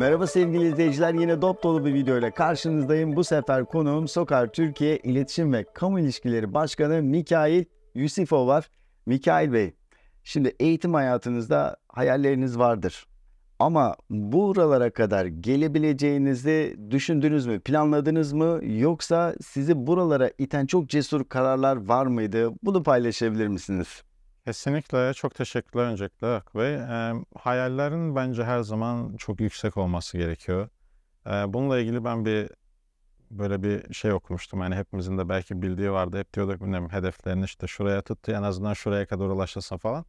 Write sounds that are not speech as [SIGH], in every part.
Merhaba sevgili izleyiciler. Yine dop dolu bir video ile karşınızdayım. Bu sefer konuğum Sokar Türkiye İletişim ve Kamu İlişkileri Başkanı Mikail Yusifov var. Mikail Bey, şimdi eğitim hayatınızda hayalleriniz vardır. Ama buralara kadar gelebileceğinizi düşündünüz mü, planladınız mı yoksa sizi buralara iten çok cesur kararlar var mıydı? Bunu paylaşabilir misiniz? Kesinlikle çok teşekkürler öncelikle Ak E, hayallerin bence her zaman çok yüksek olması gerekiyor. E, bununla ilgili ben bir böyle bir şey okumuştum. Yani hepimizin de belki bildiği vardı. Hep diyorduk bilmiyorum hedeflerini işte şuraya tuttu en azından şuraya kadar ulaşırsa falan.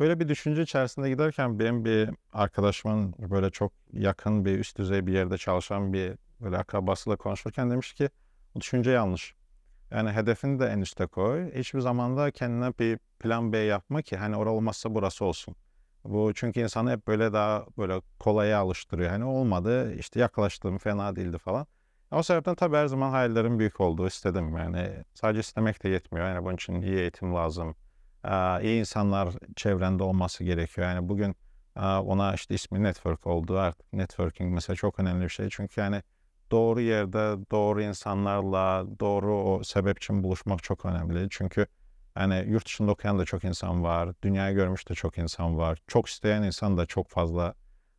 Böyle bir düşünce içerisinde giderken benim bir arkadaşımın böyle çok yakın bir üst düzey bir yerde çalışan bir böyle akrabasıyla konuşurken demiş ki bu düşünce yanlış. Yani hedefini de en üste koy. Hiçbir zaman da kendine bir plan B yapma ki hani orası olmazsa burası olsun. Bu çünkü insanı hep böyle daha böyle kolaya alıştırıyor. Hani olmadı işte yaklaştım fena değildi falan. O sebepten tabii her zaman hayallerim büyük oldu. istedim yani. Sadece istemek de yetmiyor. Yani bunun için iyi eğitim lazım. Ee, iyi insanlar çevrende olması gerekiyor. Yani bugün ona işte ismi network oldu artık. Networking mesela çok önemli bir şey. Çünkü yani doğru yerde doğru insanlarla doğru o sebep için buluşmak çok önemli. Çünkü yani yurt dışında okuyan da çok insan var. Dünyayı görmüş de çok insan var. Çok isteyen insan da çok fazla.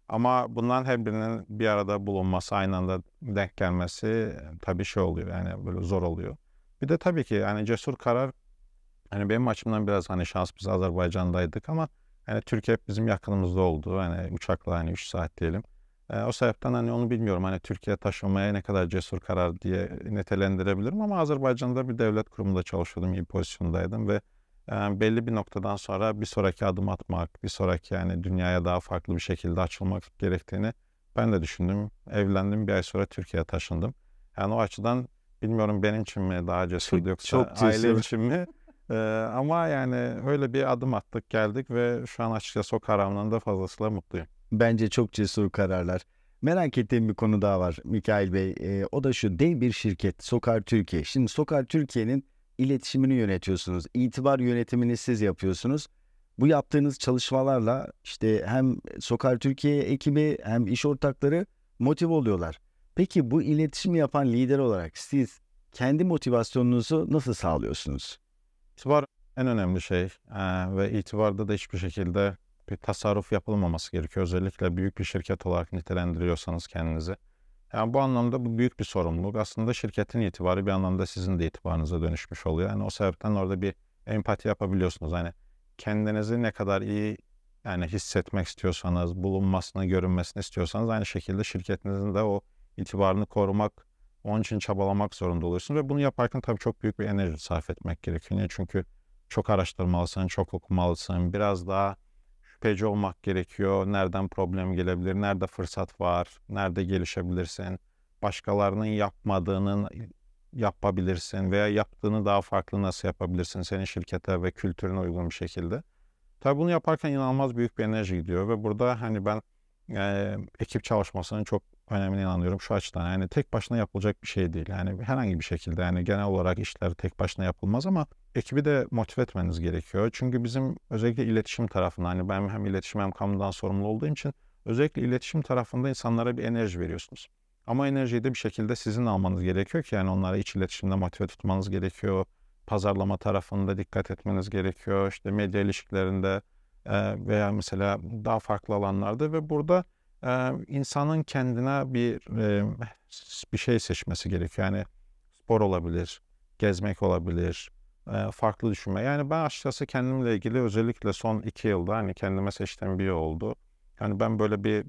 Ama bunların her birinin bir arada bulunması, aynı anda denk gelmesi tabii şey oluyor. Yani böyle zor oluyor. Bir de tabii ki yani cesur karar hani benim açımdan biraz hani şans biz Azerbaycan'daydık ama hani Türkiye hep bizim yakınımızda oldu. Hani uçakla hani 3 saat diyelim o sebepten hani onu bilmiyorum. Hani Türkiye taşınmaya ne kadar cesur karar diye nitelendirebilirim ama Azerbaycan'da bir devlet kurumunda çalışıyordum, iyi pozisyondaydım ve belli bir noktadan sonra bir sonraki adım atmak, bir sonraki yani dünyaya daha farklı bir şekilde açılmak gerektiğini ben de düşündüm. Evlendim bir ay sonra Türkiye'ye taşındım. Yani o açıdan bilmiyorum benim için mi daha cesur yoksa çok cesur. aile için mi? Ee, ama yani öyle bir adım attık geldik ve şu an açıkçası o kararımdan da fazlasıyla mutluyum. Bence çok cesur kararlar. Merak ettiğim bir konu daha var Mikail Bey. E, o da şu dev bir şirket Sokar Türkiye. Şimdi Sokar Türkiye'nin iletişimini yönetiyorsunuz. İtibar yönetimini siz yapıyorsunuz. Bu yaptığınız çalışmalarla işte hem Sokar Türkiye ekibi hem iş ortakları motive oluyorlar. Peki bu iletişim yapan lider olarak siz kendi motivasyonunuzu nasıl sağlıyorsunuz? İtibar en önemli şey ee, ve itibarda da hiçbir şekilde bir tasarruf yapılmaması gerekiyor. Özellikle büyük bir şirket olarak nitelendiriyorsanız kendinizi. Yani bu anlamda bu büyük bir sorumluluk. Aslında şirketin itibarı bir anlamda sizin de itibarınıza dönüşmüş oluyor. Yani o sebepten orada bir empati yapabiliyorsunuz. Yani kendinizi ne kadar iyi yani hissetmek istiyorsanız, bulunmasını, görünmesini istiyorsanız aynı şekilde şirketinizin de o itibarını korumak, onun için çabalamak zorunda oluyorsunuz. Ve bunu yaparken tabii çok büyük bir enerji sarf etmek gerekiyor. Çünkü çok araştırmalısın, çok okumalısın, biraz daha şüpheci olmak gerekiyor. Nereden problem gelebilir, nerede fırsat var, nerede gelişebilirsin. Başkalarının yapmadığının yapabilirsin veya yaptığını daha farklı nasıl yapabilirsin senin şirkete ve kültürüne uygun bir şekilde. Tabi bunu yaparken inanılmaz büyük bir enerji gidiyor ve burada hani ben e, ekip çalışmasının çok önemine inanıyorum şu açıdan. Yani tek başına yapılacak bir şey değil. Yani herhangi bir şekilde yani genel olarak işler tek başına yapılmaz ama ekibi de motive etmeniz gerekiyor. Çünkü bizim özellikle iletişim tarafında hani ben hem iletişim hem kamudan sorumlu olduğum için özellikle iletişim tarafında insanlara bir enerji veriyorsunuz. Ama enerjiyi de bir şekilde sizin almanız gerekiyor ki yani onları iç iletişimde motive tutmanız gerekiyor. Pazarlama tarafında dikkat etmeniz gerekiyor. İşte medya ilişkilerinde veya mesela daha farklı alanlarda ve burada e, insanın kendine bir e, bir şey seçmesi gerekiyor. Yani spor olabilir, gezmek olabilir, e, farklı düşünme. Yani ben açıkçası kendimle ilgili özellikle son iki yılda hani kendime seçtiğim bir yol oldu. Yani ben böyle bir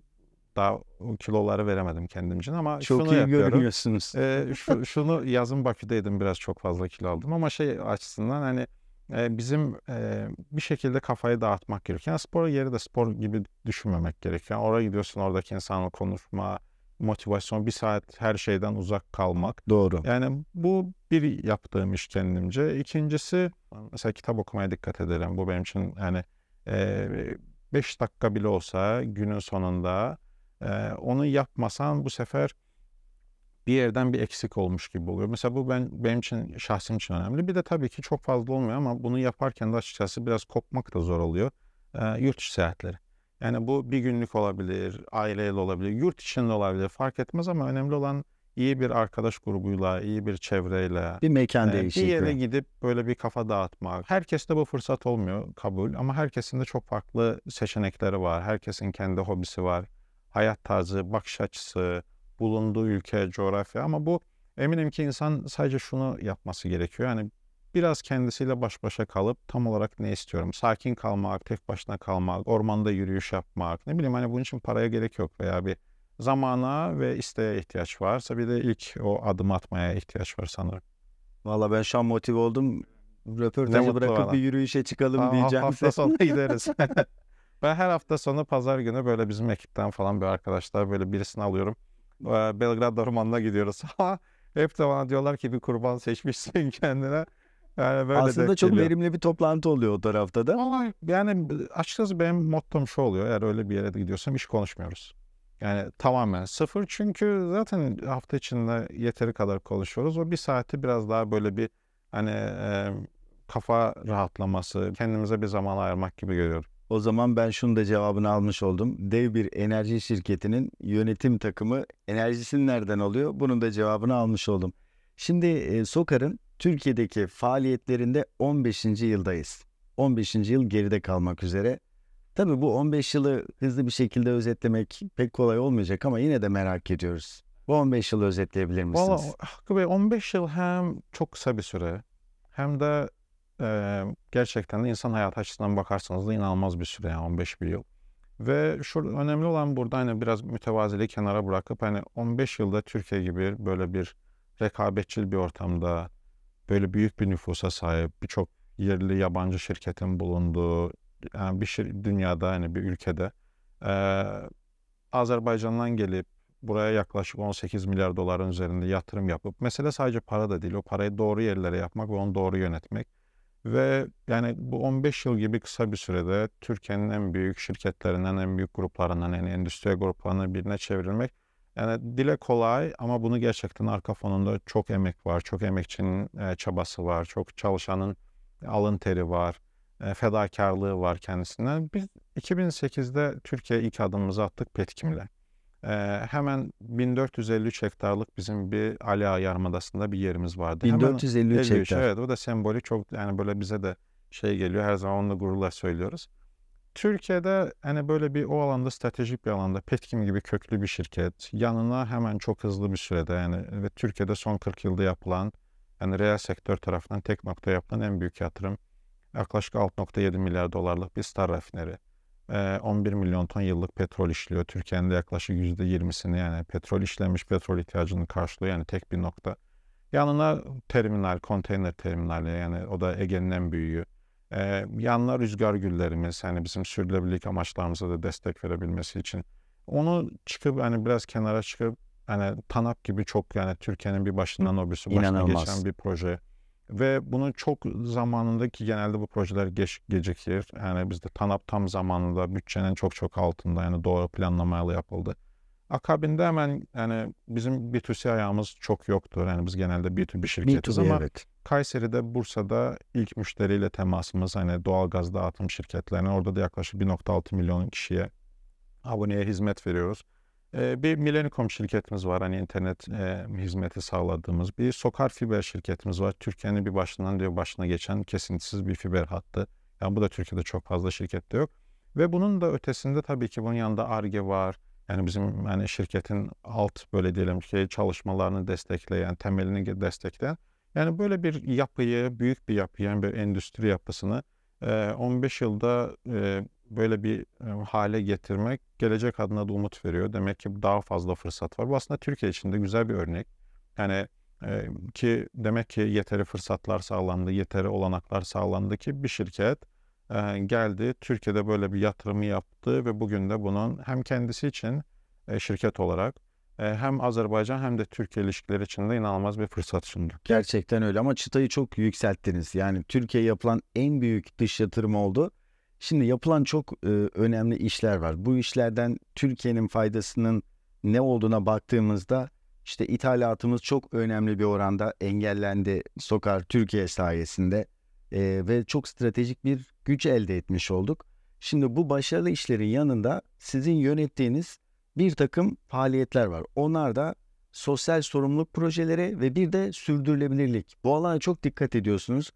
daha kiloları veremedim kendimce ama çok şunu iyi yapıyorum. görünüyorsunuz. E, [LAUGHS] şu, şunu yazın Bakü'deydim biraz çok fazla kilo aldım ama şey açısından hani bizim bir şekilde kafayı dağıtmak gerekiyor. Yani spor yeri de spor gibi düşünmemek gerekiyor. Yani oraya gidiyorsun oradaki insanla konuşma, motivasyon bir saat her şeyden uzak kalmak. Doğru. Yani bu bir yaptığım iş kendimce. İkincisi mesela kitap okumaya dikkat ederim. Bu benim için yani 5 dakika bile olsa günün sonunda onu yapmasan bu sefer bir yerden bir eksik olmuş gibi oluyor. Mesela bu ben benim için şahsım için önemli. Bir de tabii ki çok fazla olmuyor ama bunu yaparken de açıkçası biraz kopmak da zor oluyor. E, yurt içi seyahatleri. Yani bu bir günlük olabilir, aileyle olabilir, yurt içinde olabilir fark etmez ama önemli olan iyi bir arkadaş grubuyla, iyi bir çevreyle. Bir mekan e, değişikliği. Bir yere gidip böyle bir kafa dağıtmak. Herkeste bu fırsat olmuyor kabul ama herkesin de çok farklı seçenekleri var. Herkesin kendi hobisi var. Hayat tarzı, bakış açısı, bulunduğu ülke, coğrafya ama bu eminim ki insan sadece şunu yapması gerekiyor. Yani biraz kendisiyle baş başa kalıp tam olarak ne istiyorum? Sakin kalmak, tek başına kalmak, ormanda yürüyüş yapmak. Ne bileyim hani bunun için paraya gerek yok veya bir zamana ve isteğe ihtiyaç varsa bir de ilk o adım atmaya ihtiyaç var sanırım. Valla ben şu an motive oldum. Röportajı bırakıp bana. bir yürüyüşe çıkalım ha, diyeceğim. Hafta sonuna [LAUGHS] gideriz. [LAUGHS] ben her hafta sonu pazar günü böyle bizim ekipten falan bir arkadaşlar böyle birisini alıyorum. Belgrad Ormanı'na gidiyoruz. [LAUGHS] Hep de bana diyorlar ki bir kurban seçmişsin [LAUGHS] kendine. Yani böyle Aslında çok verimli bir toplantı oluyor o tarafta da. Ama yani açıkçası benim mottom şu oluyor. Eğer öyle bir yere de gidiyorsam hiç konuşmuyoruz. Yani tamamen sıfır çünkü zaten hafta içinde yeteri kadar konuşuyoruz. O bir saati biraz daha böyle bir hani e, kafa rahatlaması, kendimize bir zaman ayırmak gibi görüyorum. O zaman ben şunu da cevabını almış oldum. Dev bir enerji şirketinin yönetim takımı enerjisini nereden alıyor? Bunun da cevabını almış oldum. Şimdi e, Sokar'ın Türkiye'deki faaliyetlerinde 15. yıldayız. 15. yıl geride kalmak üzere. Tabii bu 15 yılı hızlı bir şekilde özetlemek pek kolay olmayacak ama yine de merak ediyoruz. Bu 15 yılı özetleyebilir misiniz? Valla Hakkı Bey 15 yıl hem çok kısa bir süre hem de e, gerçekten de insan hayatı açısından bakarsanız da inanılmaz bir süre yani 15 bir yıl. Ve şurada önemli olan burada hani biraz mütevaziliği kenara bırakıp hani 15 yılda Türkiye gibi böyle bir rekabetçil bir ortamda böyle büyük bir nüfusa sahip birçok yerli yabancı şirketin bulunduğu yani bir şir- dünyada hani bir ülkede e, Azerbaycan'dan gelip buraya yaklaşık 18 milyar doların üzerinde yatırım yapıp mesele sadece para da değil o parayı doğru yerlere yapmak ve onu doğru yönetmek ve yani bu 15 yıl gibi kısa bir sürede Türkiye'nin en büyük şirketlerinden, en büyük gruplarından, en endüstri gruplarından birine çevrilmek yani dile kolay ama bunu gerçekten arka fonunda çok emek var, çok emekçinin e, çabası var, çok çalışanın alın teri var, e, fedakarlığı var kendisinden. Biz 2008'de Türkiye ilk adımımızı attık Petkim'le. Ee, hemen 1453 hektarlık bizim bir Ala Yarımadası'nda bir yerimiz vardı. 1453 hemen, hektar. Evet o da sembolü çok yani böyle bize de şey geliyor her zaman onunla gururla söylüyoruz. Türkiye'de hani böyle bir o alanda stratejik bir alanda Petkim gibi köklü bir şirket yanına hemen çok hızlı bir sürede yani ve Türkiye'de son 40 yılda yapılan yani reel sektör tarafından tek nokta yapılan en büyük yatırım yaklaşık 6.7 milyar dolarlık bir Star rafineri. 11 milyon ton yıllık petrol işliyor. Türkiye'nin de yaklaşık %20'sini yani petrol işlemiş petrol ihtiyacını karşılıyor. Yani tek bir nokta. Yanına terminal, konteyner terminali yani o da Ege'nin en büyüğü. Ee, yanına rüzgar güllerimiz hani bizim sürdürülebilirlik amaçlarımıza da destek verebilmesi için. Onu çıkıp hani biraz kenara çıkıp hani TANAP gibi çok yani Türkiye'nin bir başından öbürsü başına geçen bir proje. Ve bunu çok zamanındaki genelde bu projeler geç, gecikir. Yani bizde TANAP tam zamanında bütçenin çok çok altında yani doğru planlamayla yapıldı. Akabinde hemen yani bizim B2C ayağımız çok yoktur. Yani biz genelde b bir şirketiz B2B, ama evet. Kayseri'de, Bursa'da ilk müşteriyle temasımız hani gaz dağıtım şirketlerine orada da yaklaşık 1.6 milyon kişiye aboneye hizmet veriyoruz bir Milenikom şirketimiz var. Hani internet e, hizmeti sağladığımız bir sokar fiber şirketimiz var. Türkiye'nin bir başından diyor başına geçen kesintisiz bir fiber hattı. Yani bu da Türkiye'de çok fazla şirkette yok. Ve bunun da ötesinde tabii ki bunun yanında ARGE var. Yani bizim yani şirketin alt böyle diyelim ki çalışmalarını destekleyen, temelini destekleyen. Yani böyle bir yapıyı, büyük bir yapıyı, yani bir endüstri yapısını 15 yılda böyle bir hale getirmek gelecek adına da umut veriyor. Demek ki daha fazla fırsat var. Bu aslında Türkiye için de güzel bir örnek. Yani ki demek ki yeteri fırsatlar sağlandı, yeteri olanaklar sağlandı ki bir şirket geldi, Türkiye'de böyle bir yatırımı yaptı ve bugün de bunun hem kendisi için şirket olarak hem Azerbaycan hem de Türkiye ilişkileri için de inanılmaz bir fırsat sundu. Gerçekten öyle ama çıtayı çok yükselttiniz. Yani Türkiye yapılan en büyük dış yatırım oldu Şimdi yapılan çok e, önemli işler var. Bu işlerden Türkiye'nin faydasının ne olduğuna baktığımızda işte ithalatımız çok önemli bir oranda engellendi Sokar Türkiye sayesinde e, ve çok stratejik bir güç elde etmiş olduk. Şimdi bu başarılı işlerin yanında sizin yönettiğiniz bir takım faaliyetler var. Onlar da sosyal sorumluluk projeleri ve bir de sürdürülebilirlik. Bu alana çok dikkat ediyorsunuz.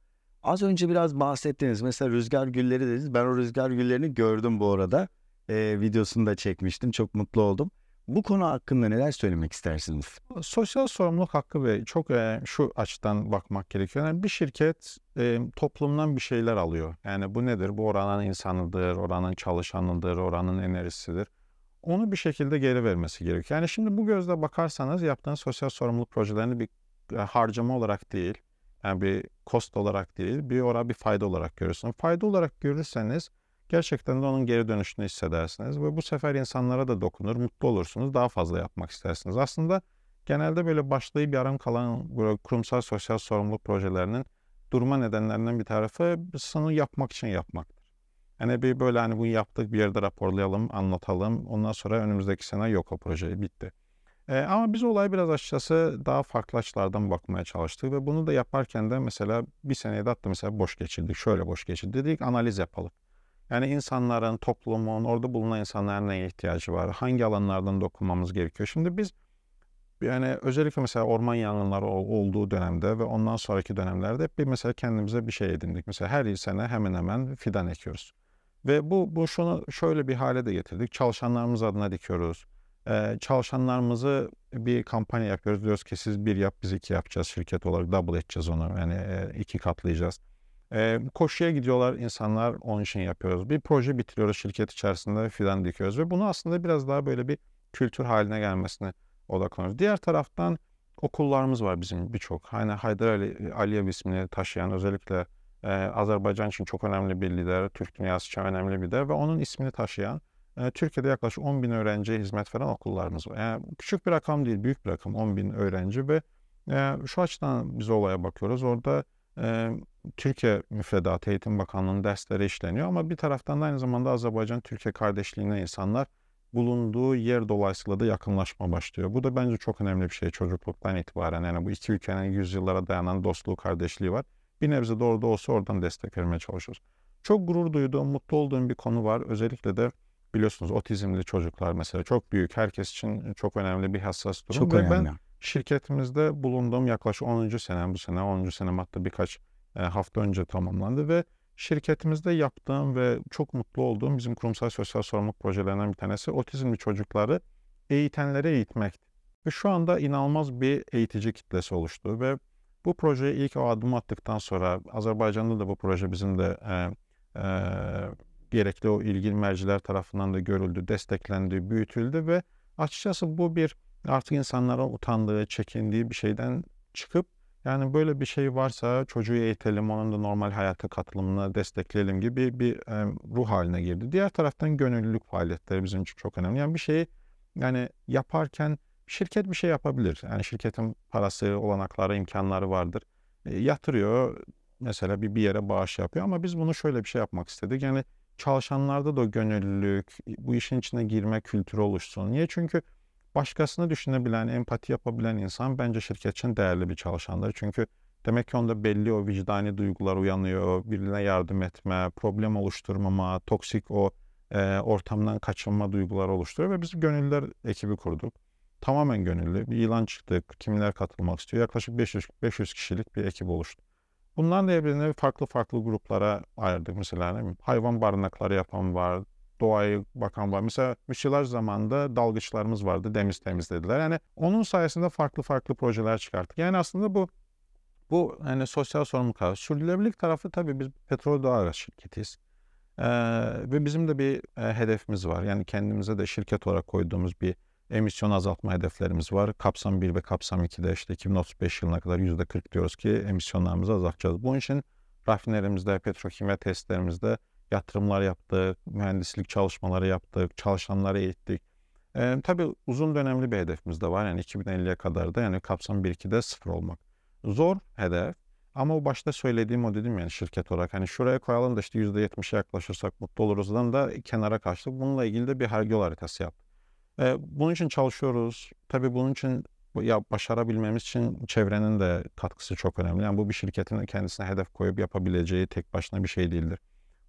Az önce biraz bahsettiniz. Mesela rüzgar gülleri dediniz. Ben o rüzgar güllerini gördüm bu arada. E, videosunu da çekmiştim. Çok mutlu oldum. Bu konu hakkında neler söylemek istersiniz? Sosyal sorumluluk hakkı ve çok e, şu açıdan bakmak gerekiyor. Yani bir şirket e, toplumdan bir şeyler alıyor. Yani bu nedir? Bu oranın insanıdır, oranın çalışanıdır, oranın enerjisidir. Onu bir şekilde geri vermesi gerekiyor. Yani şimdi bu gözle bakarsanız yaptığınız sosyal sorumluluk projelerini bir harcama olarak değil, yani bir kost olarak değil, bir ora bir fayda olarak görürsün. Fayda olarak görürseniz gerçekten de onun geri dönüşünü hissedersiniz ve bu sefer insanlara da dokunur, mutlu olursunuz, daha fazla yapmak istersiniz. Aslında genelde böyle başlayıp yarım kalan kurumsal sosyal sorumluluk projelerinin durma nedenlerinden bir tarafı sınır yapmak için yapmaktır. Yani bir böyle hani bunu yaptık bir yerde raporlayalım, anlatalım. Ondan sonra önümüzdeki sene yok o proje bitti. E, ama biz olay biraz açıkçası daha farklı açılardan bakmaya çalıştık ve bunu da yaparken de mesela bir seneye de hatta mesela boş geçirdik, şöyle boş geçirdik. Dedik analiz yapalım. Yani insanların, toplumun, orada bulunan insanların neye ihtiyacı var? Hangi alanlardan dokunmamız gerekiyor? Şimdi biz yani özellikle mesela orman yangınları olduğu dönemde ve ondan sonraki dönemlerde hep bir mesela kendimize bir şey edindik. Mesela her sene hemen hemen fidan ekiyoruz. Ve bu, bu şunu şöyle bir hale de getirdik. Çalışanlarımız adına dikiyoruz e, çalışanlarımızı bir kampanya yapıyoruz. Diyoruz ki siz bir yap biz iki yapacağız şirket olarak double edeceğiz onu yani e, iki katlayacağız. E, koşuya gidiyorlar insanlar onun için yapıyoruz. Bir proje bitiriyoruz şirket içerisinde filan dikiyoruz ve bunu aslında biraz daha böyle bir kültür haline gelmesine odaklanıyoruz. Diğer taraftan okullarımız var bizim birçok. Hani Haydar Ali, Aliyev ismini taşıyan özellikle e, Azerbaycan için çok önemli bir lider, Türk dünyası için önemli bir lider ve onun ismini taşıyan Türkiye'de yaklaşık 10 bin öğrenciye hizmet veren okullarımız var. Yani küçük bir rakam değil, büyük bir rakam 10 bin öğrenci ve şu açıdan biz olaya bakıyoruz. Orada Türkiye müfredatı Eğitim Bakanlığı'nın dersleri işleniyor ama bir taraftan da aynı zamanda Azerbaycan-Türkiye kardeşliğine insanlar bulunduğu yer dolayısıyla da yakınlaşma başlıyor. Bu da bence çok önemli bir şey çocukluktan itibaren. Yani bu iki ülkenin yüzyıllara dayanan dostluğu, kardeşliği var. Bir nebze doğru da olsa oradan destek vermeye çalışıyoruz. Çok gurur duyduğum, mutlu olduğum bir konu var. Özellikle de biliyorsunuz otizmli çocuklar mesela çok büyük herkes için çok önemli bir hassas durum. Çok Ve önemli. Ben şirketimizde bulunduğum yaklaşık 10. senem bu sene 10. senem hatta birkaç e, hafta önce tamamlandı ve şirketimizde yaptığım ve çok mutlu olduğum bizim kurumsal sosyal sorumluluk projelerinden bir tanesi otizmli çocukları eğitenlere eğitmek. Ve şu anda inanılmaz bir eğitici kitlesi oluştu ve bu projeyi ilk o adım attıktan sonra Azerbaycan'da da bu proje bizim de e, e, gerekli o ilgili merciler tarafından da görüldü, desteklendi, büyütüldü ve açıkçası bu bir artık insanlara utandığı, çekindiği bir şeyden çıkıp yani böyle bir şey varsa çocuğu eğitelim, onun da normal hayata katılımını destekleyelim gibi bir e, ruh haline girdi. Diğer taraftan gönüllülük faaliyetleri bizim için çok önemli. Yani bir şeyi yani yaparken şirket bir şey yapabilir. Yani şirketin parası, olanakları, imkanları vardır. E, yatırıyor mesela bir, bir yere bağış yapıyor ama biz bunu şöyle bir şey yapmak istedik. Yani çalışanlarda da gönüllülük, bu işin içine girme kültürü oluşsun. Niye? Çünkü başkasını düşünebilen, empati yapabilen insan bence şirket için değerli bir çalışandır. Çünkü demek ki onda belli o vicdani duygular uyanıyor, birine yardım etme, problem oluşturmama, toksik o e, ortamdan kaçınma duyguları oluşturuyor ve biz gönüllüler ekibi kurduk. Tamamen gönüllü. Bir ilan çıktık. Kimler katılmak istiyor? Yaklaşık 500, 500 kişilik bir ekip oluştu. Bunların da birbirini farklı farklı gruplara ayırdık. Mesela ne bileyim, hayvan barınakları yapan var, doğayı bakan var. Mesela müsilaj zamanında dalgıçlarımız vardı, deniz temizlediler. Yani onun sayesinde farklı farklı projeler çıkarttık. Yani aslında bu bu yani sosyal sorumluluk kavramı. Sürdürülebilirlik tarafı tabii biz petrol doğal şirketiyiz. Ee, ve bizim de bir e, hedefimiz var. Yani kendimize de şirket olarak koyduğumuz bir emisyon azaltma hedeflerimiz var. Kapsam 1 ve kapsam 2'de işte 2035 yılına kadar %40 diyoruz ki emisyonlarımızı azaltacağız. Bunun için rafinerimizde, petrokimya testlerimizde yatırımlar yaptık, mühendislik çalışmaları yaptık, çalışanları eğittik. Ee, tabii uzun dönemli bir hedefimiz de var. Yani 2050'ye kadar da yani kapsam 1-2'de sıfır olmak. Zor hedef ama o başta söylediğim o dedim yani şirket olarak. Hani şuraya koyalım da işte %70'e yaklaşırsak mutlu oluruzdan da kenara kaçtık. Bununla ilgili de bir harcı haritası yaptık. E, bunun için çalışıyoruz. Tabii bunun için ya başarabilmemiz için çevrenin de katkısı çok önemli. Yani bu bir şirketin kendisine hedef koyup yapabileceği tek başına bir şey değildir.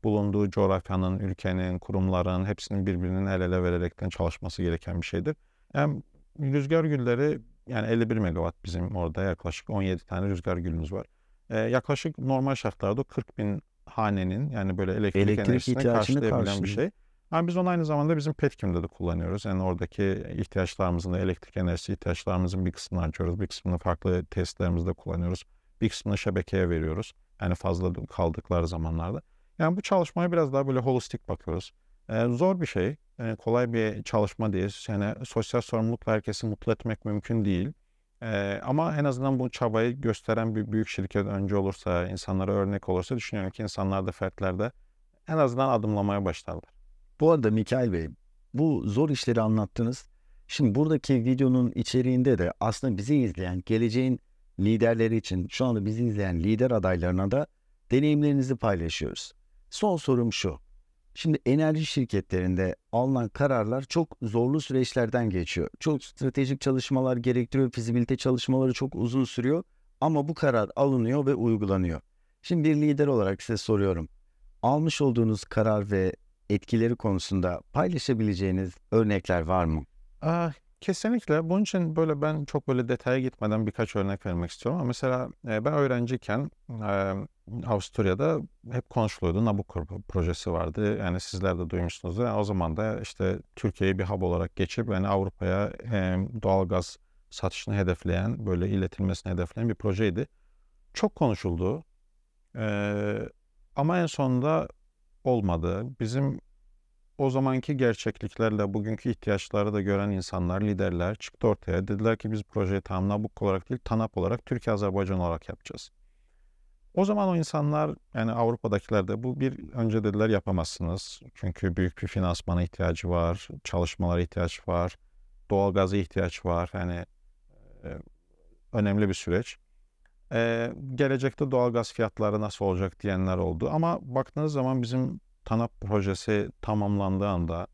Bulunduğu coğrafyanın, ülkenin, kurumların hepsinin birbirinin el ele vererekten çalışması gereken bir şeydir. Hem yani rüzgar gülleri yani 51 megawatt bizim orada yaklaşık 17 tane rüzgar gülümüz var. Ee, yaklaşık normal şartlarda 40 bin hanenin yani böyle elektrik, elektrik enerjisini karşılayabilen karşılığı. bir şey. Ama biz onu aynı zamanda bizim Petkim'de de kullanıyoruz. Yani oradaki ihtiyaçlarımızın, elektrik enerjisi ihtiyaçlarımızın bir kısmını açıyoruz. Bir kısmını farklı testlerimizde kullanıyoruz. Bir kısmını şebekeye veriyoruz. Yani fazla kaldıkları zamanlarda. Yani bu çalışmaya biraz daha böyle holistik bakıyoruz. Ee, zor bir şey. Yani kolay bir çalışma değil. Yani sosyal sorumlulukla herkesi mutlu etmek mümkün değil. Ee, ama en azından bu çabayı gösteren bir büyük şirket önce olursa, insanlara örnek olursa düşünüyorum ki insanlar da fertler de en azından adımlamaya başlarlar. Bu arada Mikail Bey, bu zor işleri anlattınız. Şimdi buradaki videonun içeriğinde de aslında bizi izleyen geleceğin liderleri için şu anda bizi izleyen lider adaylarına da deneyimlerinizi paylaşıyoruz. Son sorum şu. Şimdi enerji şirketlerinde alınan kararlar çok zorlu süreçlerden geçiyor. Çok stratejik çalışmalar gerektiriyor, fizibilite çalışmaları çok uzun sürüyor ama bu karar alınıyor ve uygulanıyor. Şimdi bir lider olarak size soruyorum. Almış olduğunuz karar ve etkileri konusunda paylaşabileceğiniz örnekler var mı? Ah, Kesinlikle. Bunun için böyle ben çok böyle detaya gitmeden birkaç örnek vermek istiyorum. Ama mesela e, ben öğrenciyken e, Avusturya'da hep konuşuluyordu. Nabucco projesi vardı. Yani sizler de duymuşsunuz. Yani o zaman da işte Türkiye'yi bir hub olarak geçip yani Avrupa'ya e, doğal gaz satışını hedefleyen, böyle iletilmesini hedefleyen bir projeydi. Çok konuşuldu. Ama en sonunda olmadı. Bizim o zamanki gerçekliklerle bugünkü ihtiyaçları da gören insanlar, liderler çıktı ortaya. Dediler ki biz projeyi tam Nabuk olarak değil, TANAP olarak, Türkiye-Azerbaycan olarak yapacağız. O zaman o insanlar yani Avrupa'dakiler de bu bir önce dediler yapamazsınız. Çünkü büyük bir finansmana ihtiyacı var, çalışmalara ihtiyaç var, doğal gaza ihtiyaç var. Yani e, önemli bir süreç. Ee, gelecekte doğalgaz fiyatları nasıl olacak diyenler oldu. Ama baktığınız zaman bizim TANAP projesi tamamlandığı anda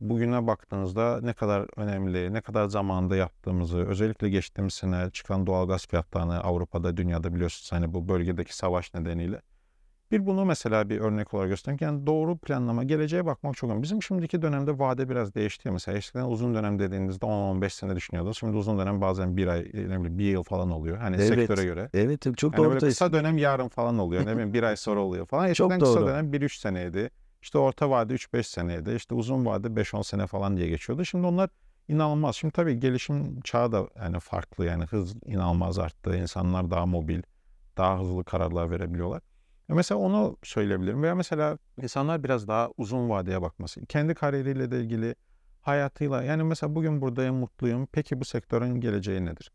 bugüne baktığınızda ne kadar önemli, ne kadar zamanda yaptığımızı, özellikle geçtiğimiz sene çıkan doğalgaz fiyatlarını Avrupa'da, dünyada biliyorsunuz hani bu bölgedeki savaş nedeniyle bir bunu mesela bir örnek olarak göstereyim. Yani doğru planlama, geleceğe bakmak çok önemli. Bizim şimdiki dönemde vade biraz değişti. Mesela eskiden uzun dönem dediğinizde 10-15 sene düşünüyordunuz. Şimdi uzun dönem bazen bir ay, bir yıl falan oluyor. Hani evet. sektöre göre. Evet, çok yani doğru. Böyle kısa dönem yarın falan oluyor. Ne bileyim bir ay [LAUGHS] sonra oluyor falan. Eskiden çok doğru. kısa dönem 1-3 seneydi. İşte orta vade 3-5 seneydi. İşte uzun vade 5-10 sene falan diye geçiyordu. Şimdi onlar inanılmaz. Şimdi tabii gelişim çağı da yani farklı. Yani hız inanılmaz arttı. İnsanlar daha mobil, daha hızlı kararlar verebiliyorlar. Mesela onu söyleyebilirim. Veya mesela insanlar biraz daha uzun vadeye bakması. Kendi kariyeriyle de ilgili, hayatıyla. Yani mesela bugün buradayım, mutluyum. Peki bu sektörün geleceği nedir?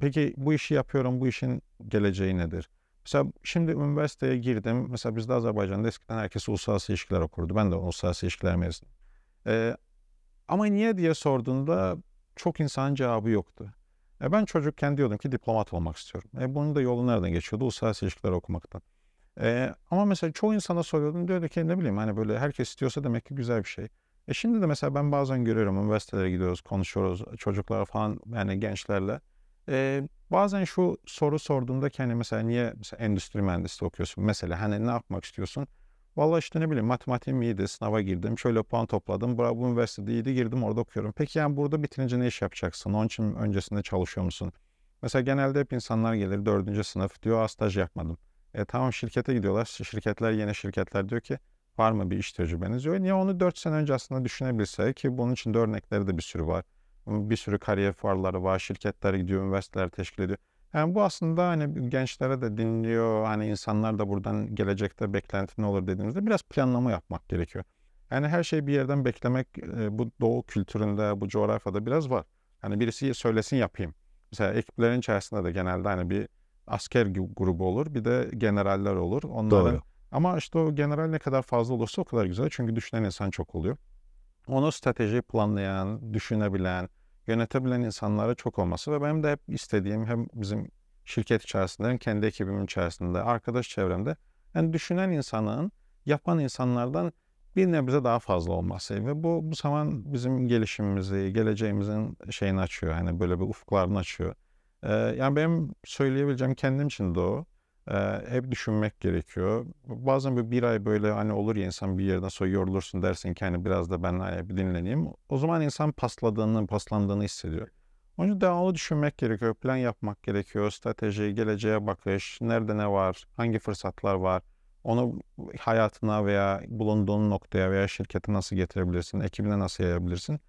Peki bu işi yapıyorum, bu işin geleceği nedir? Mesela şimdi üniversiteye girdim. Mesela bizde Azerbaycan'da eskiden herkes uluslararası ilişkiler okurdu. Ben de uluslararası ilişkiler mezunum. Ee, ama niye diye sorduğunda çok insanın cevabı yoktu. E ben çocukken diyordum ki diplomat olmak istiyorum. E bunun da yolu nereden geçiyordu? Uluslararası ilişkiler okumaktan. Ee, ama mesela çoğu insana soruyordum diyordu ki ne bileyim hani böyle herkes istiyorsa demek ki güzel bir şey. E şimdi de mesela ben bazen görüyorum üniversitelere gidiyoruz, konuşuyoruz çocuklar falan yani gençlerle. E, bazen şu soru sorduğumda kendi hani, mesela niye mesela endüstri mühendisliği okuyorsun? Mesela hani ne yapmak istiyorsun? Valla işte ne bileyim matematiğim iyiydi, sınava girdim, şöyle puan topladım, bravo bu üniversitede iyiydi, girdim orada okuyorum. Peki yani burada bitirince ne iş yapacaksın? Onun için öncesinde çalışıyor musun? Mesela genelde hep insanlar gelir dördüncü sınıf diyor, staj yapmadım. E, tamam şirkete gidiyorlar. Şirketler yeni şirketler diyor ki var mı bir iş tecrübeniz? Yok. Niye onu 4 sene önce aslında düşünebilse ki bunun için örnekleri de bir sürü var. Bir sürü kariyer fuarları var. Şirketler gidiyor, üniversiteler teşkil ediyor. Yani bu aslında hani gençlere de dinliyor. Hani insanlar da buradan gelecekte beklenti ne olur dediğimizde biraz planlama yapmak gerekiyor. Yani her şeyi bir yerden beklemek e, bu doğu kültüründe, bu coğrafyada biraz var. Hani birisi söylesin yapayım. Mesela ekiplerin içerisinde de genelde hani bir asker grubu olur bir de generaller olur. Onların Doğru. Ama işte o general ne kadar fazla olursa o kadar güzel. Çünkü düşünen insan çok oluyor. Onu strateji planlayan, düşünebilen, yönetebilen insanlara çok olması ve benim de hep istediğim hem bizim şirket içerisinde hem kendi ekibimin içerisinde, arkadaş çevremde yani düşünen insanın yapan insanlardan bir nebze daha fazla olması ve bu bu zaman bizim gelişimimizi, geleceğimizin şeyini açıyor. Hani böyle bir ufuklarını açıyor. Ee, yani benim söyleyebileceğim kendim için de o. Ee, hep düşünmek gerekiyor. Bazen bir, bir ay böyle hani olur ya insan bir yerden sonra yorulursun dersin ki hani biraz da ben hani, bir dinleneyim. O zaman insan pasladığını, paslandığını hissediyor. Onun için devamlı düşünmek gerekiyor, plan yapmak gerekiyor, strateji, geleceğe bakış, nerede ne var, hangi fırsatlar var, onu hayatına veya bulunduğun noktaya veya şirkete nasıl getirebilirsin, ekibine nasıl yayabilirsin.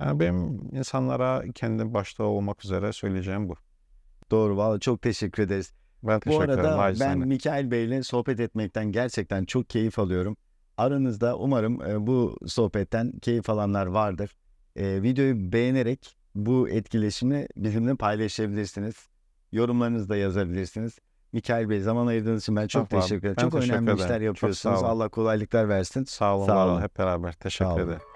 Yani benim insanlara kendim başta olmak üzere söyleyeceğim bu. Doğru valla çok teşekkür ederiz. Ben teşekkür Bu arada ederim, ben sana. Mikail Bey'le sohbet etmekten gerçekten çok keyif alıyorum. Aranızda umarım e, bu sohbetten keyif alanlar vardır. E, videoyu beğenerek bu etkileşimi bizimle paylaşabilirsiniz. Yorumlarınızı da yazabilirsiniz. Mikail Bey zaman ayırdığınız için ben çok tamam, teşekkür ederim. Ben çok teşekkür önemli ederim. işler yapıyorsunuz. Allah kolaylıklar versin. Sağ olun, sağ olun. Hep beraber teşekkür ederim.